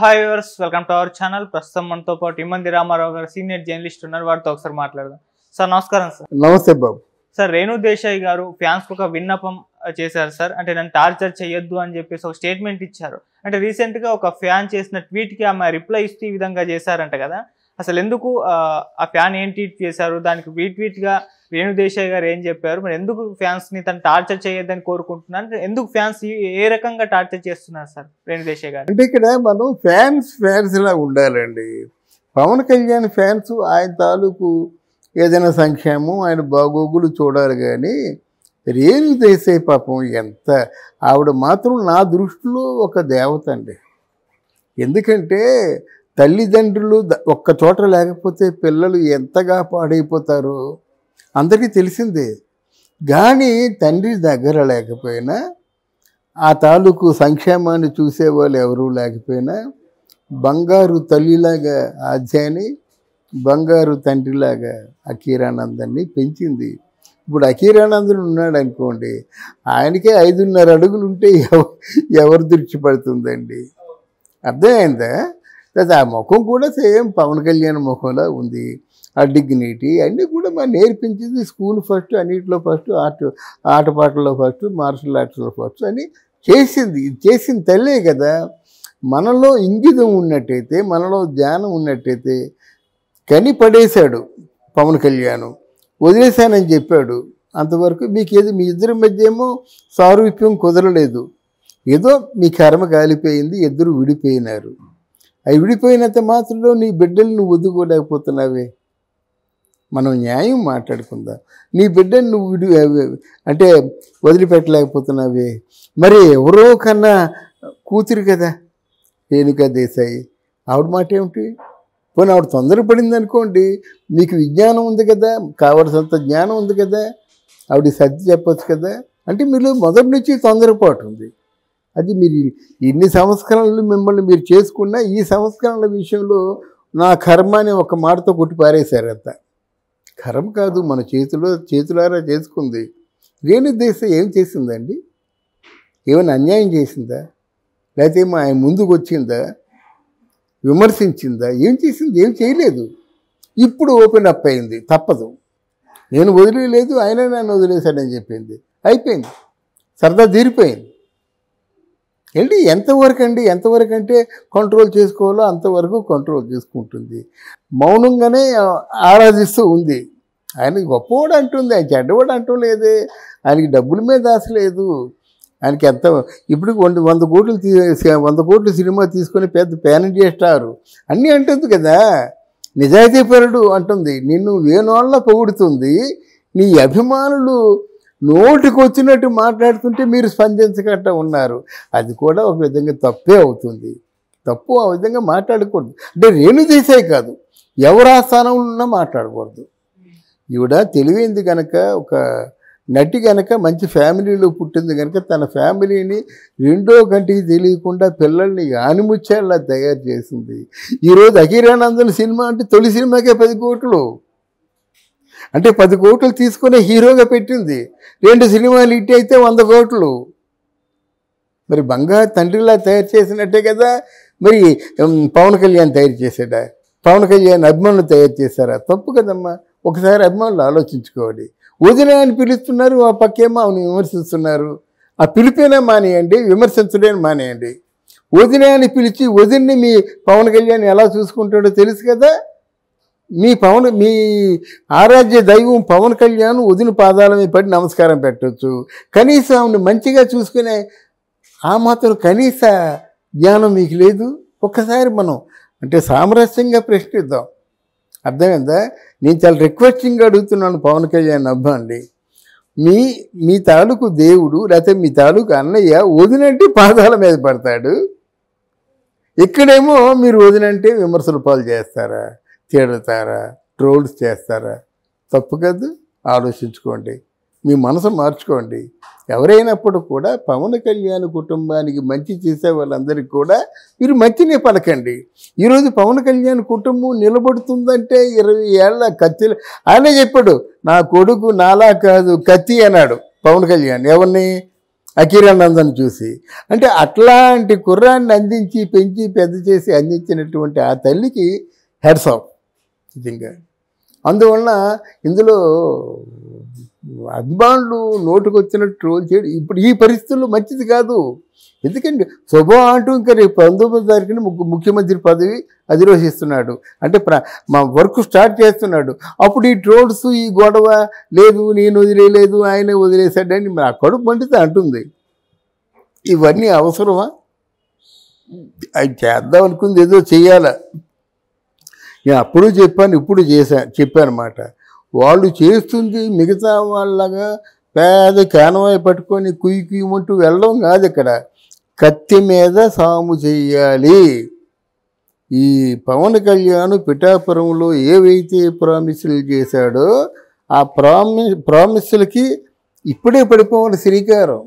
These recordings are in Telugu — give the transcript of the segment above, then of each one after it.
hi viewers welcome to our channel ప్రస్తుతం మనతో పాటు ఇమ్మంది రామారావు గారు సీనియర్ జర్నలిస్ట్ ఉన్నారు వారితో ఒకసారి మాట్లాడదాం సార్ నమస్కారం సార్ నమస్తే బాబు సార్ రేణు దేశాయ్ గారు ఫ్యాన్స్ ఒక విన్నపం చేశారు సార్ అంటే నన్ను టార్చర్ చేయొద్దు అని చెప్పేసి ఒక స్టేట్మెంట్ ఇచ్చారు అంటే రీసెంట్గా ఒక ఫ్యాన్ చేసిన ట్వీట్కి ఆమె రిప్లై ఇస్తూ ఈ విధంగా చేశారంట కదా అసలు ఎందుకు ఆ ఫ్యాన్ ఏం ట్వీట్ చేశారు దానికి రీట్వీట్గా వేణుదేశాయ్ గారు ఏం చెప్పారు మరి ఎందుకు ఫ్యాన్స్ని తను టార్చర్ చేయొద్దని కోరుకుంటున్నాను ఎందుకు ఫ్యాన్స్ ఏ రకంగా టార్చర్ చేస్తున్నారు సార్ వేణుదేశాయ్ గారు అంటే ఇక్కడ మనం ఫ్యాన్స్ ఫ్యాన్స్ లా ఉండాలండి పవన్ కళ్యాణ్ ఫ్యాన్స్ ఆయన తాలూకు ఏదైనా సంక్షేమం ఆయన బాగోగులు చూడాలి కానీ రేణు దేశాయ్ పాపం ఎంత ఆవిడ మాత్రం నా దృష్టిలో ఒక దేవత అండి ఎందుకంటే తల్లిదండ్రులు ఒక్క చోట లేకపోతే పిల్లలు ఎంతగా పాడైపోతారో అందరికీ తెలిసిందే కానీ తండ్రి దగ్గర లేకపోయినా ఆ తాలూకు సంక్షేమాన్ని చూసేవాళ్ళు ఎవరూ లేకపోయినా బంగారు తల్లిలాగా ఆధ్యాన్ని బంగారు తండ్రిలాగా అఖీరానందాన్ని పెంచింది ఇప్పుడు అఖీరానందుడు ఉన్నాడు అనుకోండి ఆయనకే ఐదున్నర అడుగులు ఉంటే ఎవరు దృష్టి పడుతుందండి అర్థమైందా లేదా ఆ ముఖం కూడా సేమ్ పవన్ కళ్యాణ్ ముఖంలా ఉంది ఆ డిగ్నిటీ అన్నీ కూడా మనం నేర్పించింది స్కూల్ ఫస్ట్ అన్నిటిలో ఫస్ట్ ఆర్ట్ ఆటపాటల్లో ఫస్ట్ మార్షల్ ఆర్ట్స్లో ఫస్ట్ అని చేసింది చేసిన తల్లే కదా మనలో ఇంగితం ఉన్నట్టయితే మనలో ధ్యానం ఉన్నట్టయితే కని పడేశాడు పవన్ కళ్యాణ్ వదిలేశానని చెప్పాడు అంతవరకు మీకు ఏదో మీ ఇద్దరి మధ్య ఏమో సారూప్యం కుదరలేదు ఏదో మీ కర్మ కాలిపోయింది ఇద్దరు విడిపోయినారు అవి విడిపోయినంత మాత్రంలో నీ బిడ్డలు నువ్వు వదుకోలేకపోతున్నావే మనం న్యాయం మాట్లాడుకుందాం నీ బిడ్డను నువ్వు విడి అంటే వదిలిపెట్టలేకపోతున్నావే మరి ఎవరో కన్నా కూతురు కదా ఏనుక దేశాయి ఆవిడ మాట ఏమిటి పోనీ ఆవిడ తొందరపడింది అనుకోండి మీకు విజ్ఞానం ఉంది కదా కావలసినంత జ్ఞానం ఉంది కదా ఆవిడ సర్ది చెప్పచ్చు కదా అంటే మీరు మొదటి నుంచి తొందరపాటు ఉంది అది మీరు ఎన్ని సంస్కరణలు మిమ్మల్ని మీరు చేసుకున్నా ఈ సంస్కరణల విషయంలో నా కర్మ అనే ఒక మాటతో కొట్టి పారేశారు అంత కర్మ కాదు మన చేతిలో చేతులారా చేసుకుంది రేణు దేశం ఏం చేసిందండి ఏమైనా అన్యాయం చేసిందా లేకపోతే మా ఆయన ముందుకు వచ్చిందా విమర్శించిందా ఏం చేసింది ఏం చేయలేదు ఇప్పుడు ఓపెన్ అప్ అయింది తప్పదు నేను వదిలేదు ఆయన నన్ను వదిలేశాడని చెప్పింది అయిపోయింది సరదా తీరిపోయింది ఏంటి ఎంతవరకు అండి ఎంతవరకు అంటే కంట్రోల్ చేసుకోవాలో అంతవరకు కంట్రోల్ చేసుకుంటుంది మౌనంగానే ఆరాధిస్తూ ఉంది ఆయన గొప్పవాడు అంటుంది ఆయన చెడ్డవాడు అంటూ లేదే ఆయనకి డబ్బుల మీద ఆశ లేదు ఆయనకి ఎంత ఇప్పుడు వంద వంద కోట్లు తీ వంద కోట్లు సినిమా తీసుకొని పెద్ద పేన చేస్తారు అన్నీ అంటుంది కదా నిజాయితీ నిజాయితీపరుడు అంటుంది నిన్ను వేణోళ్ళ పొగుడుతుంది నీ అభిమానులు నోటికొచ్చినట్టు మాట్లాడుతుంటే మీరు స్పందించకట్ట ఉన్నారు అది కూడా ఒక విధంగా తప్పే అవుతుంది తప్పు ఆ విధంగా మాట్లాడకూడదు అంటే రేణు దేశే కాదు ఎవరు ఆ స్థానంలో ఉన్నా మాట్లాడకూడదు ఈవిడ తెలివైంది కనుక ఒక నటి కనుక మంచి ఫ్యామిలీలో పుట్టింది కనుక తన ఫ్యామిలీని రెండో కంటికి తెలియకుండా పిల్లల్ని ఆనిముచ్చేలా తయారు చేసింది ఈరోజు అఖీరానందన్ సినిమా అంటే తొలి సినిమాకే పది కోట్లు అంటే పది కోట్లు తీసుకునే హీరోగా పెట్టింది రెండు సినిమాలు ఇట్టి అయితే వంద కోట్లు మరి బంగారు తండ్రిలా తయారు చేసినట్టే కదా మరి పవన్ కళ్యాణ్ తయారు చేశాడా పవన్ కళ్యాణ్ అభిమానులు తయారు చేశారా తప్పు కదమ్మా ఒకసారి అభిమానులు ఆలోచించుకోవాలి వదిన అని పిలుస్తున్నారు ఆ పక్కేమో అవును విమర్శిస్తున్నారు ఆ పిలిపేనా మానేయండి విమర్శించడమే మానేయండి వదిన అని పిలిచి వదిన్ని మీ పవన్ కళ్యాణ్ ఎలా చూసుకుంటాడో తెలుసు కదా మీ పవన్ మీ ఆరాధ్య దైవం పవన్ కళ్యాణ్ వదిన పాదాల మీద పడి నమస్కారం పెట్టవచ్చు కనీసం ఆమెను మంచిగా చూసుకునే ఆ మాత్రం కనీస జ్ఞానం మీకు లేదు ఒక్కసారి మనం అంటే సామరస్యంగా ప్రశ్నిద్దాం అర్థమైందా నేను చాలా రిక్వెస్టింగ్గా అడుగుతున్నాను పవన్ కళ్యాణ్ అబ్బాండి మీ మీ తాలూకు దేవుడు లేకపోతే మీ తాలూకు అన్నయ్య వదినంటే పాదాల మీద పడతాడు ఇక్కడేమో మీరు వదినంటే విమర్శలు పాలు చేస్తారా తిడతారా ట్రోల్స్ చేస్తారా తప్పు కదా ఆలోచించుకోండి మీ మనసు మార్చుకోండి ఎవరైనప్పుడు కూడా పవన్ కళ్యాణ్ కుటుంబానికి మంచి చేసే వాళ్ళందరికీ కూడా మీరు మంచినే పలకండి ఈరోజు పవన్ కళ్యాణ్ కుటుంబం నిలబడుతుందంటే ఇరవై ఏళ్ళ కత్తి ఆయనే చెప్పాడు నా కొడుకు నాలా కాదు కత్తి అన్నాడు పవన్ కళ్యాణ్ ఎవరిని అఖీరానందన్ చూసి అంటే అట్లాంటి కుర్రాన్ని అందించి పెంచి పెద్ద చేసి అందించినటువంటి ఆ తల్లికి హెడ్స్ ఆఫ్ ఇది అందువలన ఇందులో అభిమానులు నోటుకు వచ్చినట్టు చేయడం ఇప్పుడు ఈ పరిస్థితుల్లో మంచిది కాదు ఎందుకంటే శుభ అంటూ ఇంకా రేపు పంతొమ్మిది తారీఖున ముఖ్యమంత్రి పదవి అధిరోహిస్తున్నాడు అంటే మా వర్క్ స్టార్ట్ చేస్తున్నాడు అప్పుడు ఈ ట్రోల్స్ ఈ గొడవ లేదు నేను వదిలేదు ఆయన వదిలేశాడని మా కడుపు మండితే అంటుంది ఇవన్నీ అవసరమా అది చేద్దాం అనుకుంది ఏదో చేయాలా నేను అప్పుడు చెప్పాను ఇప్పుడు చేశా చెప్పానమాట వాళ్ళు చేస్తుంది మిగతా వాళ్ళగా పేద కానవాయి పట్టుకొని కుయ్యి కుయ్యమంటూ వెళ్ళడం కాదు ఇక్కడ కత్తి మీద సాము చేయాలి ఈ పవన్ కళ్యాణ్ పిఠాపురంలో ఏవైతే ప్రామిసులు చేశాడో ఆ ప్రామి ప్రామిసులకి ఇప్పుడే పడిపోవాలి శ్రీకారం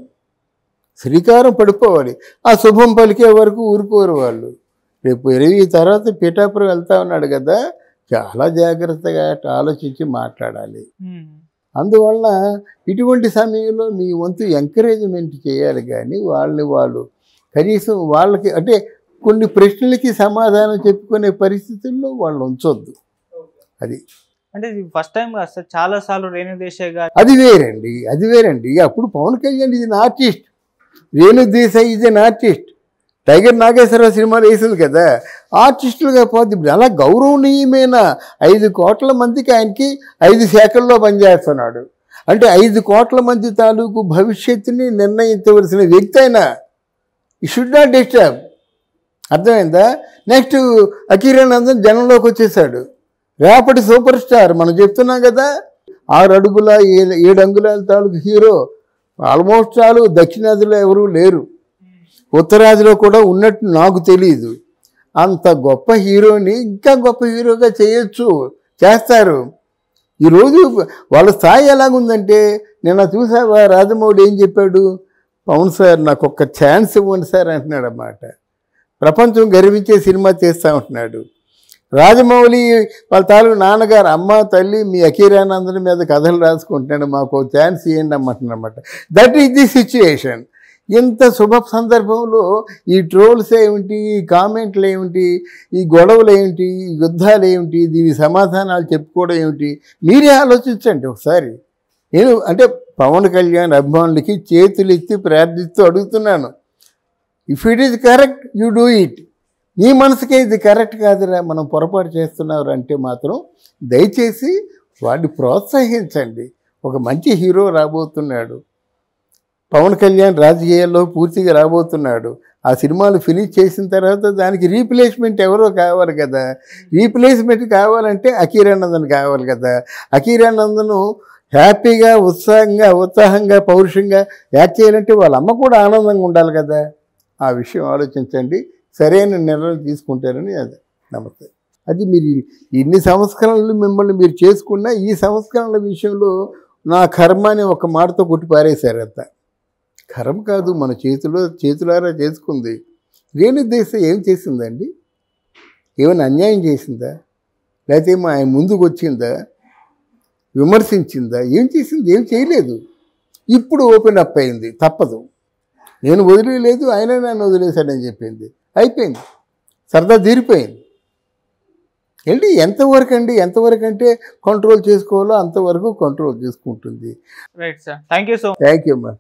శ్రీకారం పడిపోవాలి ఆ శుభం పలికే వరకు ఊరుకోరు వాళ్ళు రేపు ఈ తర్వాత పీఠాపురం వెళ్తా ఉన్నాడు కదా చాలా జాగ్రత్తగా ఆలోచించి మాట్లాడాలి అందువల్ల ఇటువంటి సమయంలో మీ వంతు ఎంకరేజ్మెంట్ చేయాలి కానీ వాళ్ళని వాళ్ళు కనీసం వాళ్ళకి అంటే కొన్ని ప్రశ్నలకి సమాధానం చెప్పుకునే పరిస్థితుల్లో వాళ్ళు ఉంచొద్దు అది అంటే ఫస్ట్ టైం కాదు సార్ చాలాసార్లు రేణుదేశాయ్ గారు అది వేరండి అది వేరండి అప్పుడు పవన్ కళ్యాణ్ ఇది ఆర్టిస్ట్ రేణుదేశాయ్ ఇది ఆర్టిస్ట్ టైగర్ నాగేశ్వరరావు సినిమాలు వేసింది కదా ఆర్టిస్టులుగా పోతే ఇప్పుడు అలా గౌరవనీయమైన ఐదు కోట్ల మందికి ఆయనకి ఐదు శాఖల్లో పనిచేస్తున్నాడు అంటే ఐదు కోట్ల మంది తాలూకు భవిష్యత్తుని నిర్ణయించవలసిన వ్యక్తి అయినా ఈ షుడ్ నాట్ డిస్టర్బ్ అర్థమైందా నెక్స్ట్ అకీరానందన్ జనంలోకి వచ్చేసాడు రేపటి సూపర్ స్టార్ మనం చెప్తున్నాం కదా ఆరు అడుగుల ఏడు అంగుళాల తాలూకు హీరో ఆల్మోస్ట్ చాలు దక్షిణాదిలో ఎవరూ లేరు ఉత్తరాదిలో కూడా ఉన్నట్టు నాకు తెలియదు అంత గొప్ప హీరోని ఇంకా గొప్ప హీరోగా చేయొచ్చు చేస్తారు ఈరోజు వాళ్ళ స్థాయి ఎలాగుందంటే నిన్న చూసా రాజమౌళి ఏం చెప్పాడు పవన్ సార్ నాకు ఒక్క ఛాన్స్ ఇవ్వండి సార్ అంటున్నాడు అన్నమాట ప్రపంచం గర్వించే సినిమా చేస్తూ ఉంటున్నాడు రాజమౌళి వాళ్ళ తాలూకు నాన్నగారు అమ్మ తల్లి మీ అఖీరానందరి మీద కథలు రాసుకుంటున్నాడు మాకు ఛాన్స్ ఇవ్వండి అమ్మంటున్నాడు దట్ ఈస్ ది సిచ్యువేషన్ ఇంత శుభ సందర్భంలో ఈ ట్రోల్స్ ఏమిటి ఈ కామెంట్లు ఏమిటి ఈ గొడవలు ఏమిటి ఈ యుద్ధాలు ఏమిటి దీని సమాధానాలు చెప్పుకోవడం ఏమిటి మీరే ఆలోచించండి ఒకసారి నేను అంటే పవన్ కళ్యాణ్ అభిమానులకి చేతులు ఎత్తి ప్రార్థిస్తూ అడుగుతున్నాను if it is correct you do it ఈ మనసుకే ఇది కరెక్ట్ కాదురా మనం పొరపాటు చేస్తున్నారు అంటే మాత్రం దయచేసి వాడిని ప్రోత్సహించండి ఒక మంచి హీరో రాబోతున్నాడు పవన్ కళ్యాణ్ రాజకీయాల్లో పూర్తిగా రాబోతున్నాడు ఆ సినిమాలు ఫినిష్ చేసిన తర్వాత దానికి రీప్లేస్మెంట్ ఎవరో కావాలి కదా రీప్లేస్మెంట్ కావాలంటే అకీరానందన్ కావాలి కదా అకీరానందను హ్యాపీగా ఉత్సాహంగా ఉత్సాహంగా పౌరుషంగా యాక్ట్ చేయాలంటే వాళ్ళ అమ్మ కూడా ఆనందంగా ఉండాలి కదా ఆ విషయం ఆలోచించండి సరైన నిర్ణయం తీసుకుంటారని అది నమస్తే అది మీరు ఇన్ని సంస్కరణలు మిమ్మల్ని మీరు చేసుకున్న ఈ సంస్కరణల విషయంలో నా కర్మ ఒక మాటతో కొట్టి పారేశారు అంతా కరం కాదు మన చేతిలో చేతులారా చేసుకుంది రేణుదేశం ఏం చేసిందండి ఏమైనా అన్యాయం చేసిందా లేకపోతే మా ఆయన ముందుకు వచ్చిందా విమర్శించిందా ఏం చేసింది ఏం చేయలేదు ఇప్పుడు ఓపెన్ అప్ అయింది తప్పదు నేను వదిలేదు ఆయన నన్ను వదిలేశాడని చెప్పింది అయిపోయింది సరదా తీరిపోయింది ఏంటి ఎంతవరకు అండి ఎంతవరకు అంటే కంట్రోల్ చేసుకోవాలో అంతవరకు కంట్రోల్ చేసుకుంటుంది sir thank you so thank you అమ్మా